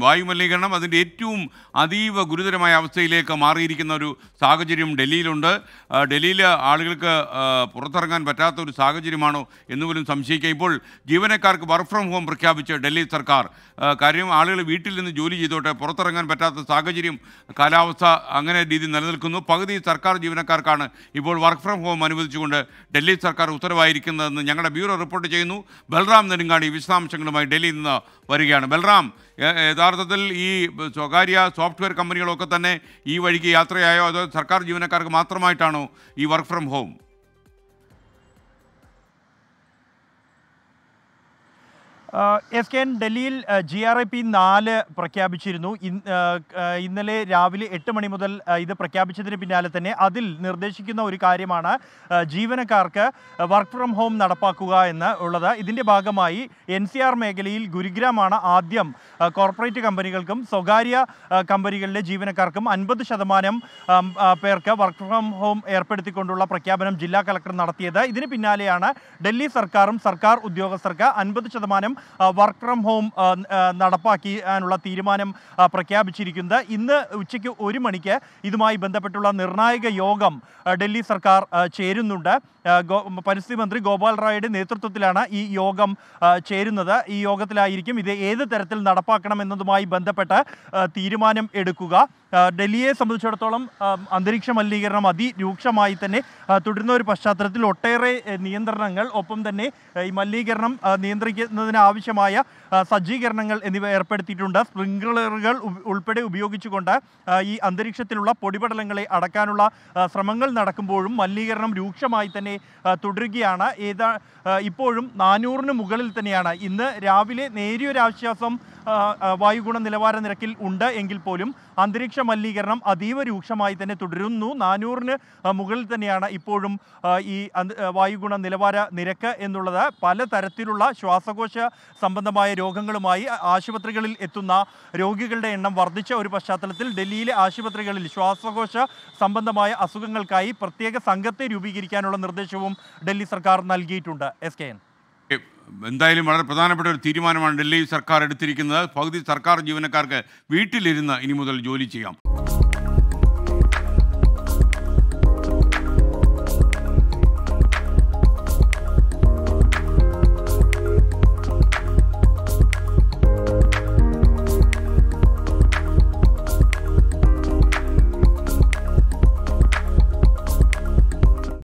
വായുമലിനീകരണം അതിൻ്റെ ഏറ്റവും അതീവ ഗുരുതരമായ അവസ്ഥയിലേക്ക് മാറിയിരിക്കുന്ന ഒരു സാഹചര്യം ഡൽഹിയിലുണ്ട് ഡൽഹിയിൽ ആളുകൾക്ക് പുറത്തിറങ്ങാൻ പറ്റാത്ത ഒരു സാഹചര്യമാണോ പോലും സംശയിക്കാം ഇപ്പോൾ ജീവനക്കാർക്ക് വർക്ക് ഫ്രം ഹോം പ്രഖ്യാപിച്ച് ഡൽഹി സർക്കാർ കാര്യം ആളുകൾ വീട്ടിൽ നിന്ന് ജോലി ചെയ്തോട്ടെ പുറത്തിറങ്ങാൻ പറ്റാത്ത സാഹചര്യം കാലാവസ്ഥ അങ്ങനെ രീതി നിലനിൽക്കുന്നു പകുതി സർക്കാർ ജീവനക്കാർക്കാണ് ഇപ്പോൾ വർക്ക് ഫ്രം ഹോം അനുവദിച്ചുകൊണ്ട് ഡൽഹി സർക്കാർ ഉത്തരവായിരിക്കുന്നതെന്ന് ഞങ്ങളുടെ ബ്യൂറോ റിപ്പോർട്ട് ചെയ്യുന്നു ബൽറാം നെടുങ്ങാടി വിശദാംശങ്ങളുമായി ഡൽഹിയിൽ നിന്ന് വരികയാണ് ബൽറാം യഥാർത്ഥത്തിൽ ഈ സ്വകാര്യ സോഫ്റ്റ്വെയർ കമ്പനികളൊക്കെ തന്നെ ഈ വഴിക്ക് യാത്രയായോ അതോ സർക്കാർ ജീവനക്കാർക്ക് മാത്രമായിട്ടാണോ ഈ work from home S K N ഡൽഹിയിൽ ജി ആർ ഐ പി നാല് പ്രഖ്യാപിച്ചിരുന്നു ഇന്നലെ രാവിലെ എട്ട് മണി മുതൽ ഇത് പ്രഖ്യാപിച്ചതിന് പിന്നാലെ തന്നെ അതിൽ നിർദ്ദേശിക്കുന്ന ഒരു കാര്യമാണ് ജീവനക്കാർക്ക് വർക്ക് ഫ്രം ഹോം നടപ്പാക്കുക എന്ന് ഉള്ളത് ഇതിൻ്റെ ഭാഗമായി എൻ സി ആർ മേഖലയിൽ ഗുരുഗ്രാമാണ് ആദ്യം കോർപ്പറേറ്റ് കമ്പനികൾക്കും സ്വകാര്യ കമ്പനികളിലെ ജീവനക്കാർക്കും അൻപത് ശതമാനം പേർക്ക് വർക്ക് ഫ്രം ഹോം ഏർപ്പെടുത്തിക്കൊണ്ടുള്ള പ്രഖ്യാപനം ജില്ലാ കളക്ടർ നടത്തിയത് ഇതിന് പിന്നാലെയാണ് ഡൽഹി സർക്കാരും സർക്കാർ ഉദ്യോഗസ്ഥർക്ക് അൻപത് ശതമാനം വർക്ക് ഫ്രം ഹോം നടപ്പാക്കാനുള്ള തീരുമാനം പ്രഖ്യാപിച്ചിരിക്കുന്നത് ഇന്ന് ഉച്ചയ്ക്ക് ഒരു മണിക്ക് ഇതുമായി ബന്ധപ്പെട്ടുള്ള നിർണായക യോഗം ഡൽഹി സർക്കാർ ചേരുന്നുണ്ട് പരിസ്ഥിതി മന്ത്രി ഗോപാൽ റായുടെ നേതൃത്വത്തിലാണ് ഈ യോഗം ചേരുന്നത് ഈ യോഗത്തിലായിരിക്കും ഇത് ഏത് തരത്തിൽ നടപ്പാക്കും എന്നതുമായി ബന്ധപ്പെട്ട് തീരുമാനം എടുക്കുക ഡൽഹിയെ സംബന്ധിച്ചിടത്തോളം അന്തരീക്ഷ മലിനീകരണം അതിരൂക്ഷമായി തന്നെ തുടരുന്ന ഒരു പശ്ചാത്തലത്തിൽ ഒട്ടേറെ നിയന്ത്രണങ്ങൾ ഒപ്പം തന്നെ ഈ മലിനീകരണം നിയന്ത്രിക്കുന്നതിന് ആവശ്യമായ സജ്ജീകരണങ്ങൾ എന്നിവ ഏർപ്പെടുത്തിയിട്ടുണ്ട് സ്പ്രിംഗ്ലറുകൾ ഉൾപ്പെടെ ഉപയോഗിച്ചുകൊണ്ട് ഈ അന്തരീക്ഷത്തിലുള്ള പൊടിപടലങ്ങളെ അടക്കാനുള്ള ശ്രമങ്ങൾ നടക്കുമ്പോഴും മലിനീകരണം രൂക്ഷമായി തന്നെ തുടരുകയാണ് ഏതാ ഇപ്പോഴും നാനൂറിന് മുകളിൽ തന്നെയാണ് ഇന്ന് രാവിലെ നേരിയൊരാശ്വാസം വായുഗുണ നിലവാര നിരക്കിൽ ഉണ്ട് എങ്കിൽ പോലും അന്തരീക്ഷ മലിനീകരണം അതീവ രൂക്ഷമായി തന്നെ തുടരുന്നു നാനൂറിന് മുകളിൽ തന്നെയാണ് ഇപ്പോഴും ഈ വായുഗുണ നിലവാര നിരക്ക് എന്നുള്ളത് പല തരത്തിലുള്ള ശ്വാസകോശ സംബന്ധമായ രോഗങ്ങളുമായി ആശുപത്രികളിൽ എത്തുന്ന രോഗികളുടെ എണ്ണം വർദ്ധിച്ച ഒരു പശ്ചാത്തലത്തിൽ ഡൽഹിയിലെ ആശുപത്രികളിൽ ശ്വാസകോശ സംബന്ധമായ അസുഖങ്ങൾക്കായി പ്രത്യേക സംഘത്തെ രൂപീകരിക്കാനുള്ള നിർദ്ദേശവും ഡൽഹി സർക്കാർ നൽകിയിട്ടുണ്ട് എസ് കെ എൻ എന്തായാലും വളരെ പ്രധാനപ്പെട്ട ഒരു തീരുമാനമാണ് ഡൽഹി സർക്കാർ എടുത്തിരിക്കുന്നത് പകുതി സർക്കാർ ജീവനക്കാർക്ക് വീട്ടിലിരുന്ന് ഇനി മുതൽ ജോലി ചെയ്യാം